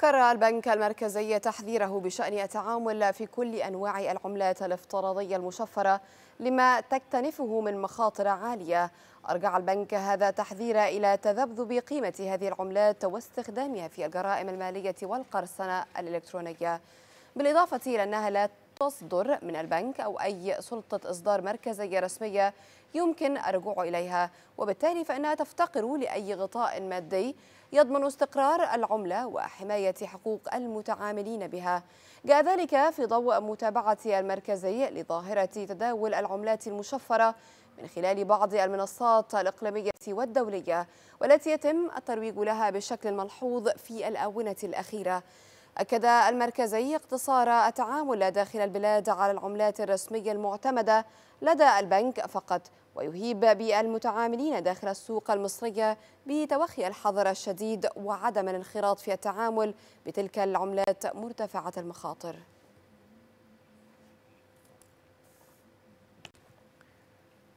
كرر البنك المركزي تحذيره بشأن التعامل في كل أنواع العملات الافتراضية المشفرة لما تكتنفه من مخاطر عالية أرجع البنك هذا تحذير إلى تذبذب قيمة هذه العملات واستخدامها في الجرائم المالية والقرصنة الإلكترونية بالإضافة إلى أنها لا تصدر من البنك أو أي سلطة إصدار مركزية رسمية يمكن الرجوع إليها وبالتالي فإنها تفتقر لأي غطاء مادي يضمن استقرار العملة وحماية حقوق المتعاملين بها جاء ذلك في ضوء متابعة المركزي لظاهرة تداول العملات المشفرة من خلال بعض المنصات الإقليمية والدولية والتي يتم الترويج لها بشكل ملحوظ في الآونة الأخيرة أكد المركزي اقتصار التعامل داخل البلاد على العملات الرسمية المعتمدة لدى البنك فقط ويهيب بالمتعاملين داخل السوق المصرية بتوخي الحذر الشديد وعدم الانخراط في التعامل بتلك العملات مرتفعة المخاطر